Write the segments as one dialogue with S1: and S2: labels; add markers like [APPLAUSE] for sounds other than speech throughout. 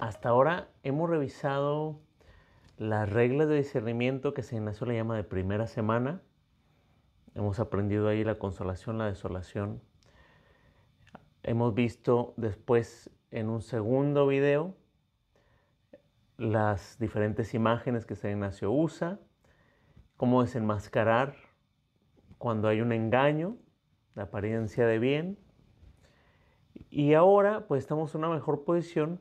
S1: Hasta ahora hemos revisado las reglas de discernimiento que San Ignacio le llama de primera semana. Hemos aprendido ahí la consolación, la desolación. Hemos visto después en un segundo video las diferentes imágenes que San Ignacio usa, cómo desenmascarar cuando hay un engaño, la apariencia de bien. Y ahora pues estamos en una mejor posición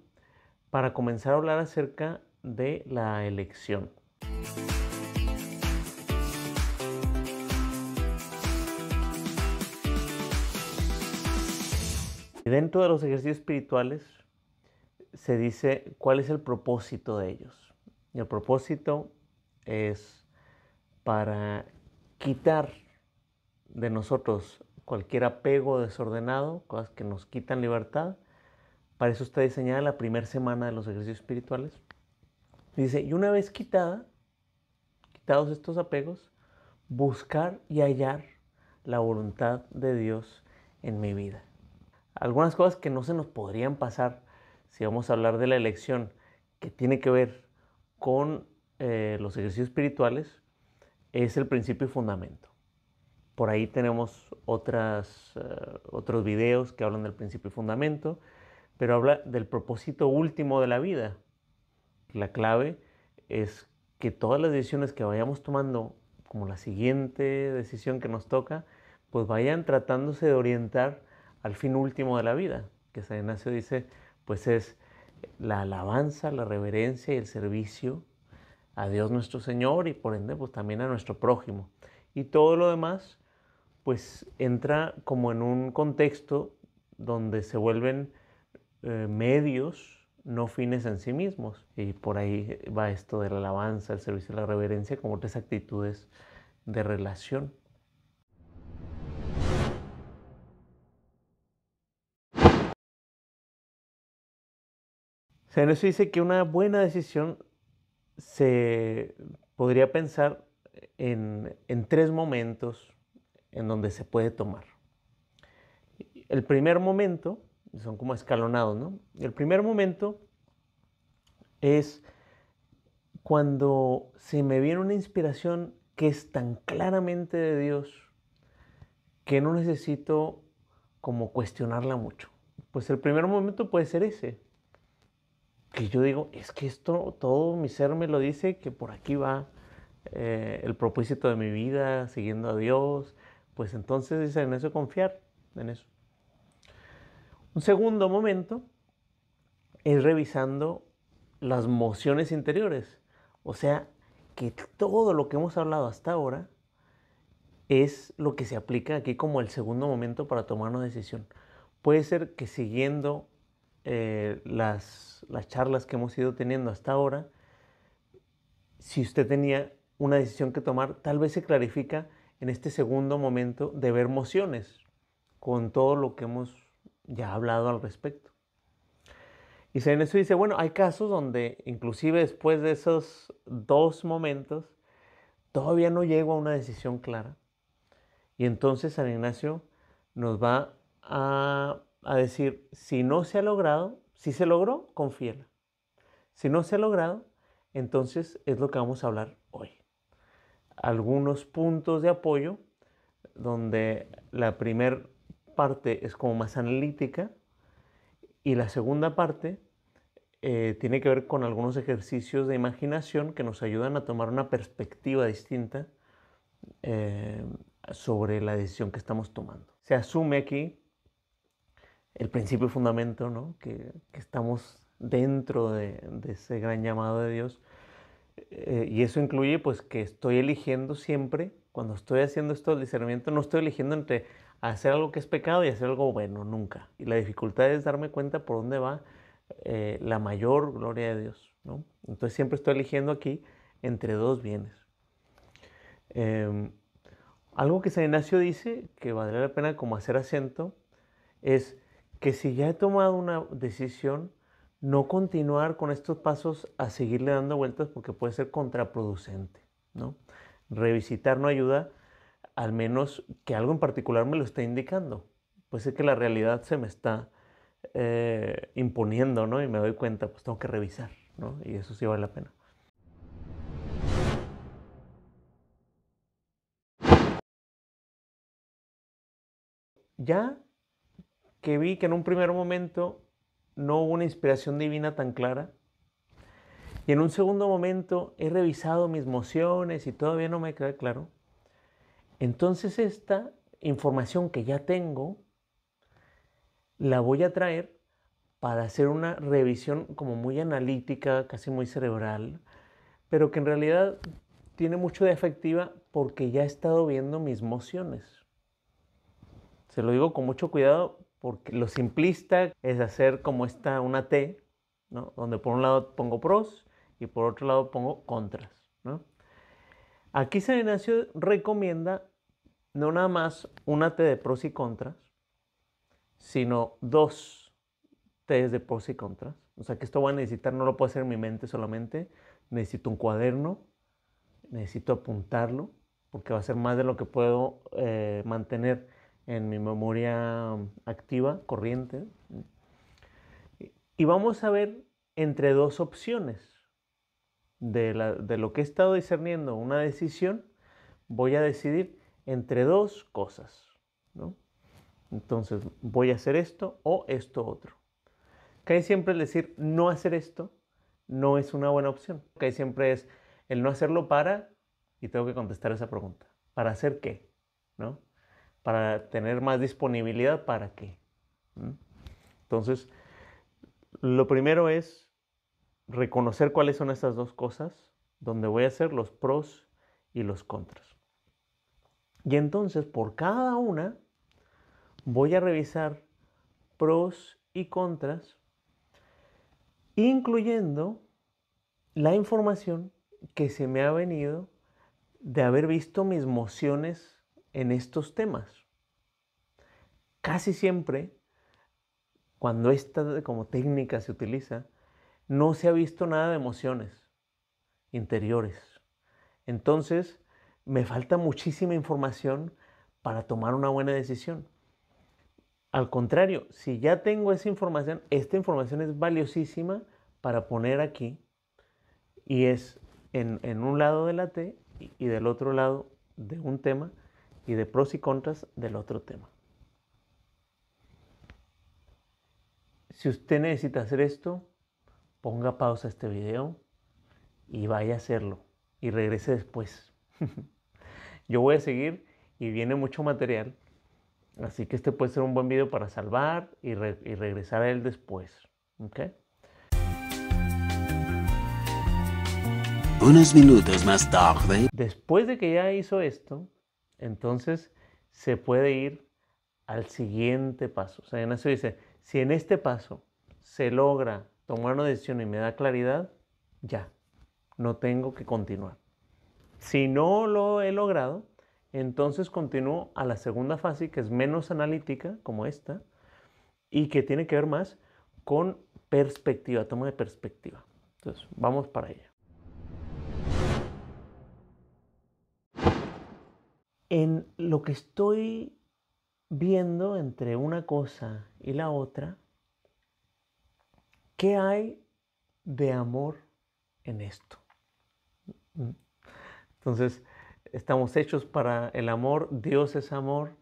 S1: para comenzar a hablar acerca de la elección. Dentro de los ejercicios espirituales se dice cuál es el propósito de ellos. Y el propósito es para quitar de nosotros cualquier apego desordenado, cosas que nos quitan libertad, para eso está diseñada la primera semana de los ejercicios espirituales. Dice, y una vez quitada, quitados estos apegos, buscar y hallar la voluntad de Dios en mi vida. Algunas cosas que no se nos podrían pasar si vamos a hablar de la elección que tiene que ver con eh, los ejercicios espirituales es el principio y fundamento. Por ahí tenemos otras, eh, otros videos que hablan del principio y fundamento pero habla del propósito último de la vida. La clave es que todas las decisiones que vayamos tomando, como la siguiente decisión que nos toca, pues vayan tratándose de orientar al fin último de la vida, que San Ignacio dice, pues es la alabanza, la reverencia y el servicio a Dios nuestro Señor y por ende pues también a nuestro prójimo. Y todo lo demás pues entra como en un contexto donde se vuelven eh, medios, no fines en sí mismos. Y por ahí va esto de la alabanza, el servicio de la reverencia, como tres actitudes de relación. Se nos dice que una buena decisión se podría pensar en, tres momentos en donde se puede tomar. El primer momento son como escalonados, ¿no? El primer momento es cuando se me viene una inspiración que es tan claramente de Dios que no necesito como cuestionarla mucho. Pues el primer momento puede ser ese, que yo digo, es que esto, todo mi ser me lo dice, que por aquí va eh, el propósito de mi vida, siguiendo a Dios, pues entonces dice, en eso confiar, en eso. Un segundo momento es revisando las mociones interiores. O sea, que todo lo que hemos hablado hasta ahora es lo que se aplica aquí como el segundo momento para tomar una decisión. Puede ser que siguiendo eh, las, las charlas que hemos ido teniendo hasta ahora, si usted tenía una decisión que tomar, tal vez se clarifica en este segundo momento de ver mociones con todo lo que hemos ya ha hablado al respecto. Y San Ignacio dice, bueno, hay casos donde inclusive después de esos dos momentos, todavía no llego a una decisión clara. Y entonces San Ignacio nos va a, a decir, si no se ha logrado, si se logró, confíela. Si no se ha logrado, entonces es lo que vamos a hablar hoy. Algunos puntos de apoyo donde la primer parte es como más analítica y la segunda parte eh, tiene que ver con algunos ejercicios de imaginación que nos ayudan a tomar una perspectiva distinta eh, sobre la decisión que estamos tomando. Se asume aquí el principio y fundamento, ¿no? que, estamos dentro de, ese gran llamado de Dios. Eh, y eso incluye pues que estoy eligiendo siempre, cuando estoy haciendo esto del discernimiento, no estoy eligiendo entre hacer algo que es pecado y hacer algo bueno, nunca. Y la dificultad es darme cuenta por dónde va eh, la mayor gloria de Dios. ¿no? Entonces siempre estoy eligiendo aquí entre dos bienes. Em, algo que San Ignacio dice, que valdría la pena como hacer acento, es que si ya he tomado una decisión, no continuar con estos pasos a seguirle dando vueltas porque puede ser contraproducente. ¿no? Revisitar no ayuda, al menos que algo en particular me lo esté indicando. Pues es que la realidad se me está eh, imponiendo, ¿no? Y me doy cuenta, pues tengo que revisar, ¿no? Y eso sí vale la pena. Ya que vi que en un primer momento no hubo una inspiración divina tan clara, y en un segundo momento he revisado mis emociones y todavía no me queda claro, entonces esta información que ya tengo, la voy a traer para hacer una revisión como muy analítica, casi muy cerebral, pero que en realidad tiene mucho de efectiva porque ya he estado viendo mis emociones. Se lo digo con mucho cuidado porque lo simplista es hacer como esta una T, donde por un lado pongo pros y por otro lado pongo contras. Aquí San Ignacio recomienda no nada más una T de pros y contras, sino dos T de pros y contras. O sea que esto voy a necesitar, no lo puedo hacer en mi mente solamente. Necesito un cuaderno, necesito apuntarlo, porque va a ser más de lo que puedo eh, mantener en mi memoria activa, corriente. Y vamos a ver entre dos opciones de, lo que he estado discerniendo una decisión, voy a decidir entre dos cosas. Entonces, voy a hacer esto o esto otro. Cae siempre el decir no hacer esto no es una buena opción. Cae siempre es el no hacerlo para, y tengo que contestar esa pregunta, ¿para hacer qué? ¿No? Para tener más disponibilidad, ¿para qué? ¿Mm? Entonces, lo primero es reconocer cuáles son estas dos cosas, donde voy a hacer los pros y los contras. Y entonces por cada una voy a revisar pros y contras, incluyendo la información que se me ha venido de haber visto mis mociones en estos temas. Casi siempre, cuando esta como técnica se utiliza, no se ha visto nada de emociones interiores. Entonces, me falta muchísima información para tomar una buena decisión. Al contrario, si ya tengo esa información, esta información es valiosísima para poner aquí y es en, un lado de la T y del otro lado de un tema y de pros y contras del otro tema. Si usted necesita hacer esto, ponga pausa a este video y vaya a hacerlo y regrese después. [LAUGHS] Yo voy a seguir y viene mucho material, así que este puede ser un buen video para salvar y, regresar a él después. ¿Okay? Unos minutos más tarde. Después de que ya hizo esto, entonces se puede ir al siguiente paso. O sea, dice, si en este paso se logra tomar una decisión y me da claridad, ya, no tengo que continuar. Si no lo he logrado, entonces continúo a la segunda fase que es menos analítica, como esta, y que tiene que ver más con perspectiva, toma de perspectiva. Entonces, vamos para ella. En lo que estoy viendo entre una cosa y la otra, ¿Qué hay de amor en esto? Entonces, estamos hechos para el amor, Dios es amor,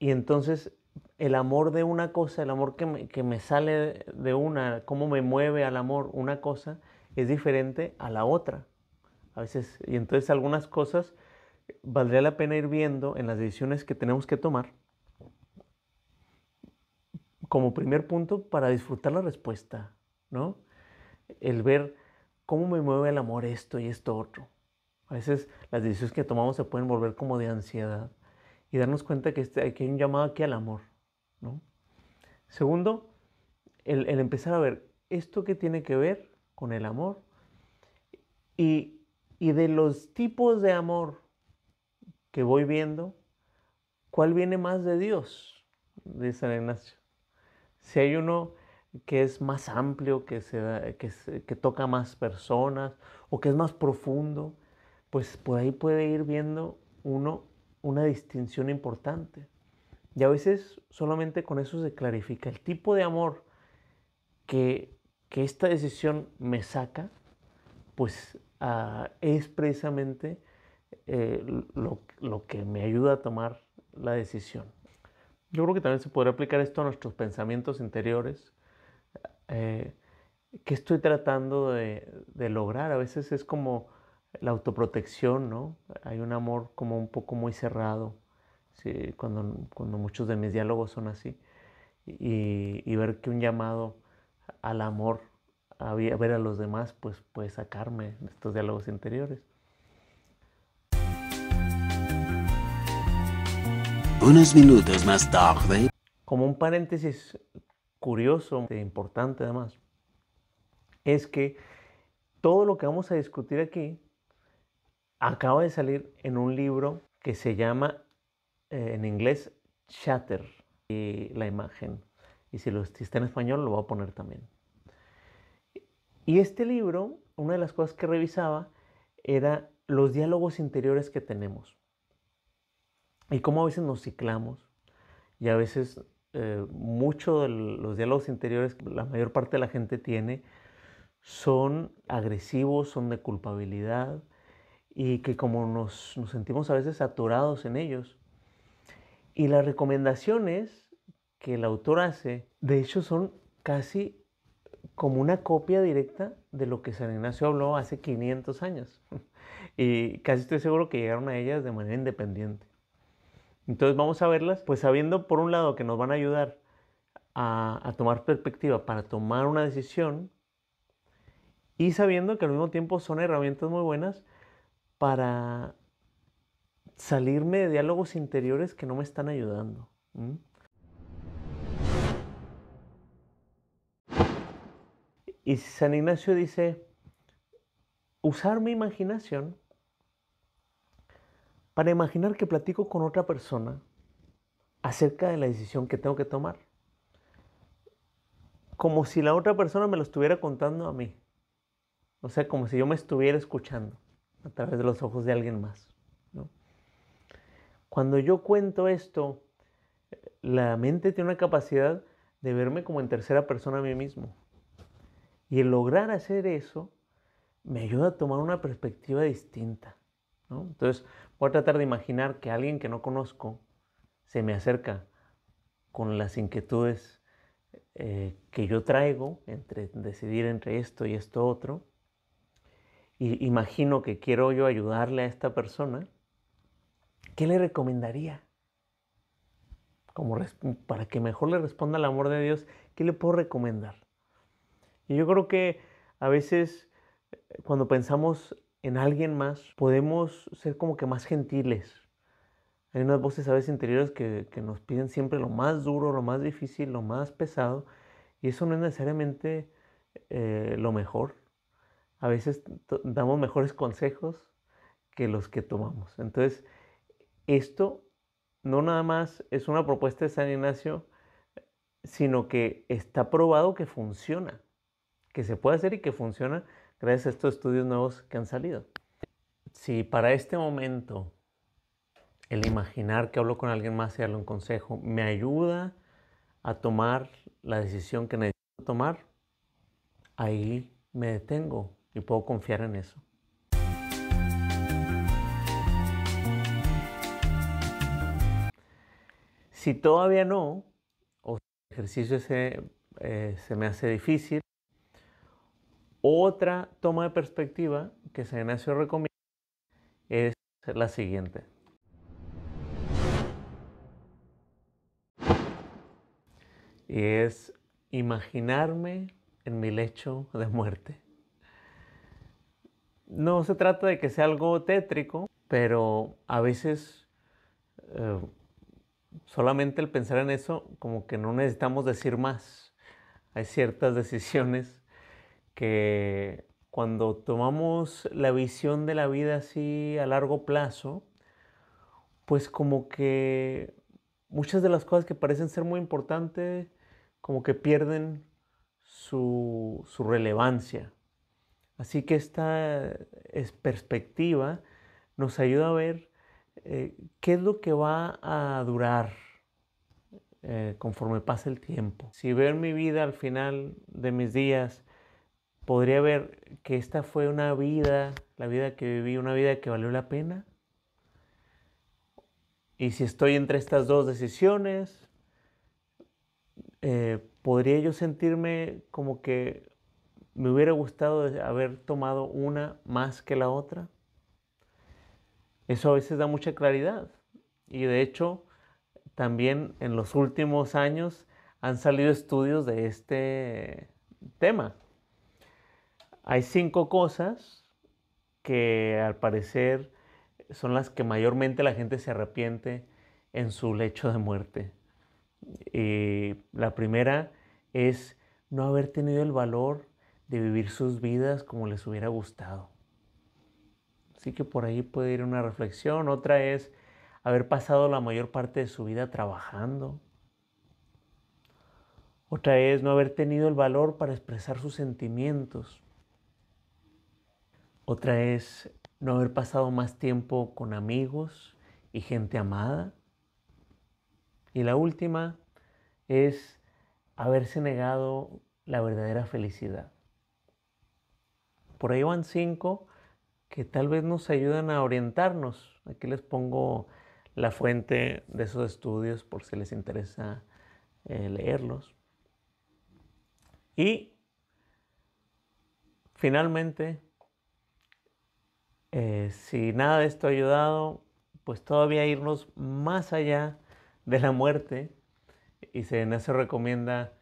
S1: y entonces el amor de una cosa, el amor que me, sale de una, cómo me mueve al amor una cosa, es diferente a la otra. A veces, y entonces algunas cosas valdría la pena ir viendo en las decisiones que tenemos que tomar como primer punto para disfrutar la respuesta, ¿no? El ver cómo me mueve el amor esto y esto otro. A veces las decisiones que tomamos se pueden volver como de ansiedad y darnos cuenta que este, hay un llamado aquí al amor, ¿no? Segundo, el, empezar a ver esto que tiene que ver con el amor y, y de los tipos de amor que voy viendo, ¿cuál viene más de Dios? de San Ignacio si hay uno que es más amplio, que, se, que, toca más personas o que es más profundo, pues por ahí puede ir viendo uno una distinción importante. Y a veces solamente con eso se clarifica el tipo de amor que, que esta decisión me saca, pues ah, es precisamente eh, lo, lo que me ayuda a tomar la decisión. Yo creo que también se podría aplicar esto a nuestros pensamientos interiores. Eh, ¿Qué estoy tratando de, lograr? A veces es como la autoprotección, ¿no? Hay un amor como un poco muy cerrado, cuando, cuando muchos de mis diálogos son así. Y, ver que un llamado al amor, a ver a los demás, pues puede sacarme de estos diálogos interiores. minutos más tarde. Como un paréntesis curioso, e importante además, es que todo lo que vamos a discutir aquí acaba de salir en un libro que se llama eh, en inglés chatter y la imagen. Y si lo está en español, lo voy a poner también. Y este libro, una de las cosas que revisaba era los diálogos interiores que tenemos. Y cómo a veces nos ciclamos y a veces eh, muchos de los diálogos interiores que la mayor parte de la gente tiene son agresivos, son de culpabilidad y que como nos, nos sentimos a veces saturados en ellos. Y las recomendaciones que el autor hace, de hecho, son casi como una copia directa de lo que San Ignacio habló hace 500 años. [LAUGHS] Y casi estoy seguro que llegaron a ellas de manera independiente. Entonces vamos a verlas, pues sabiendo por un lado que nos van a ayudar a, tomar perspectiva para tomar una decisión y sabiendo que al mismo tiempo son herramientas muy buenas para salirme de diálogos interiores que no me están ayudando. Y San Ignacio dice, usar mi imaginación para imaginar que platico con otra persona acerca de la decisión que tengo que tomar. Como si la otra persona me lo estuviera contando a mí. O sea, como si yo me estuviera escuchando a través de los ojos de alguien más. Cuando yo cuento esto, la mente tiene una capacidad de verme como en tercera persona a mí mismo. Y el lograr hacer eso me ayuda a tomar una perspectiva distinta. Entonces, Voy a tratar de imaginar que alguien que no conozco se me acerca con las inquietudes eh, que yo traigo entre decidir entre esto y esto otro. Y imagino que quiero yo ayudarle a esta persona. ¿Qué le recomendaría? Como para que mejor le responda el amor de Dios, ¿qué le puedo recomendar? Y yo creo que a veces eh, cuando pensamos en alguien más, podemos ser como que más gentiles. Hay unas voces a veces interiores que, nos piden siempre lo más duro, lo más difícil, lo más pesado, y eso no es necesariamente eh, lo mejor. A veces damos mejores consejos que los que tomamos. Entonces, esto no nada más es una propuesta de San Ignacio, sino que está probado que funciona, que se puede hacer y que funciona gracias a estos estudios nuevos que han salido. Si para este momento el imaginar que hablo con alguien más y darle un consejo me ayuda a tomar la decisión que necesito tomar, ahí me detengo y puedo confiar en eso. Si todavía no, o el ejercicio eh, se me hace difícil, otra toma de perspectiva que San Ignacio recomienda es la siguiente. Y es imaginarme en mi lecho de muerte. No se trata de que sea algo tétrico, pero a veces eh, solamente el pensar en eso como que no necesitamos decir más. Hay ciertas decisiones que cuando tomamos la visión de la vida así a largo plazo, pues como que muchas de las cosas que parecen ser muy importantes, como que pierden su, relevancia. Así que esta perspectiva nos ayuda a ver eh, qué es lo que va a durar eh, conforme pasa el tiempo. Si veo mi vida al final de mis días podría ver que esta fue una vida, la vida que viví, una vida que valió la pena. Y si estoy entre estas dos decisiones, eh, podría yo sentirme como que me hubiera gustado haber tomado una más que la otra. Eso a veces da mucha claridad. Y de hecho, también en los últimos años han salido estudios de este tema hay cinco cosas que al parecer son las que mayormente la gente se arrepiente en su lecho de muerte. la primera es no haber tenido el valor de vivir sus vidas como les hubiera gustado. Así que por ahí puede ir una reflexión. Otra es haber pasado la mayor parte de su vida trabajando. Otra es no haber tenido el valor para expresar sus sentimientos. Otra es no haber pasado más tiempo con amigos y gente amada. Y la última es haberse negado la verdadera felicidad. Por ahí van cinco que tal vez nos ayudan a orientarnos. Aquí les pongo la fuente de esos estudios por si les interesa eh, leerlos. Y finalmente eh, si nada de esto ha ayudado, pues todavía irnos más allá de la muerte y se en recomienda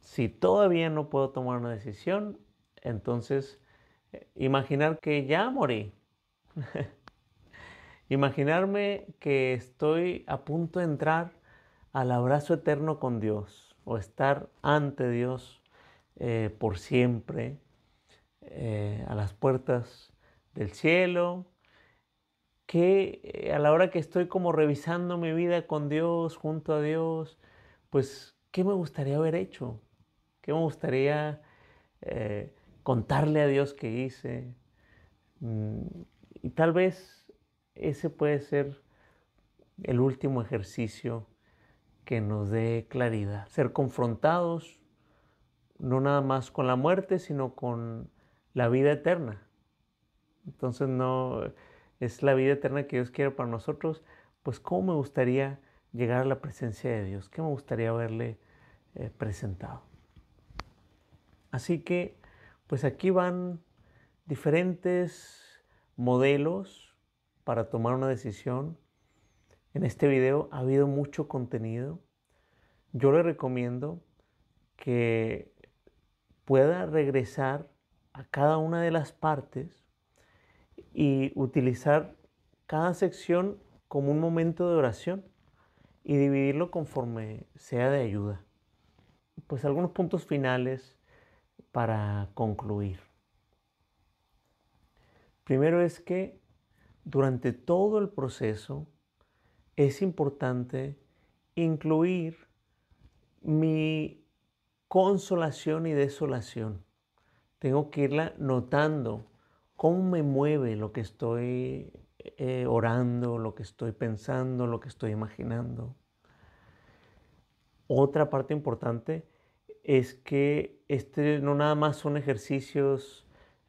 S1: si todavía no puedo tomar una decisión, entonces eh, imaginar que ya morí. [LAUGHS] Imaginarme que estoy a punto de entrar al abrazo eterno con Dios o estar ante Dios eh, por siempre eh, a las puertas del cielo, que eh, a la hora que estoy como revisando mi vida con Dios, junto a Dios, pues, ¿qué me gustaría haber hecho? ¿Qué me gustaría contarle a Dios que hice? Mm, y tal vez ese puede ser el último ejercicio que nos dé claridad, ser confrontados no nada más con la muerte, sino con la vida eterna. Entonces no es la vida eterna que Dios quiere para nosotros, pues cómo me gustaría llegar a la presencia de Dios, qué me gustaría verle eh, presentado. Así que, pues aquí van diferentes modelos para tomar una decisión. En este video ha habido mucho contenido. Yo le recomiendo que pueda regresar a cada una de las partes y utilizar cada sección como un momento de oración y dividirlo conforme sea de ayuda. Pues algunos puntos finales para concluir. Primero es que durante todo el proceso es importante incluir mi consolación y desolación. Tengo que irla notando cómo me mueve lo que estoy eh, orando, lo que estoy pensando, lo que estoy imaginando. Otra parte importante es que este no nada más son ejercicios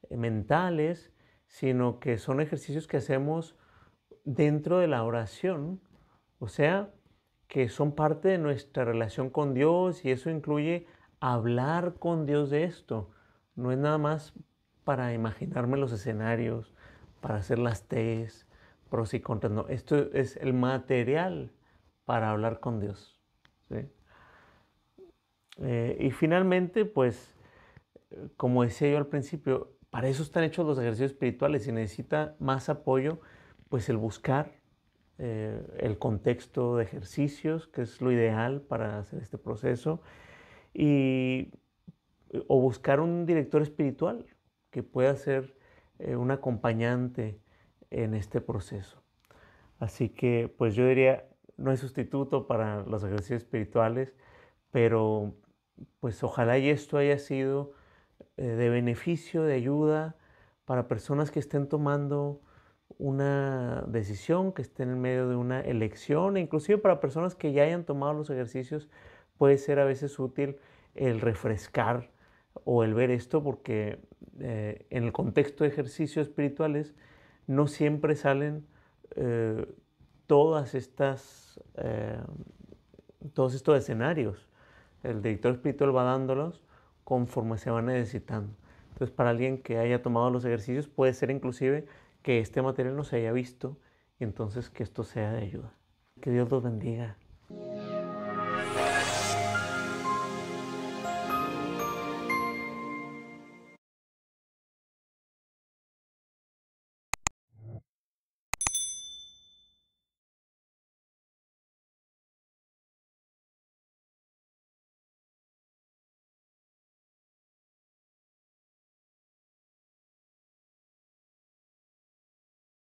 S1: eh, mentales, sino que son ejercicios que hacemos dentro de la oración, o sea, que son parte de nuestra relación con Dios y eso incluye hablar con Dios de esto. No es nada más para imaginarme los escenarios, para hacer las T's, pros y contras. No, esto es el material para hablar con Dios. Eh, y finalmente, pues, como decía yo al principio, para eso están hechos los ejercicios espirituales. y necesita más apoyo, pues el buscar eh, el contexto de ejercicios, que es lo ideal para hacer este proceso y, o buscar un director espiritual que pueda ser eh, un acompañante en este proceso. Así que pues yo diría, no hay sustituto para los ejercicios espirituales, pero pues ojalá y esto haya sido eh, de beneficio, de ayuda para personas que estén tomando una decisión, que estén en medio de una elección, e inclusive para personas que ya hayan tomado los ejercicios puede ser a veces útil el refrescar o el ver esto porque eh, en el contexto de ejercicios espirituales no siempre salen eh, todas estas, eh, todos estos escenarios. El director espiritual va dándolos conforme se va necesitando. Entonces, para alguien que haya tomado los ejercicios, puede ser inclusive que este material no se haya visto y entonces que esto sea de ayuda. Que Dios los bendiga.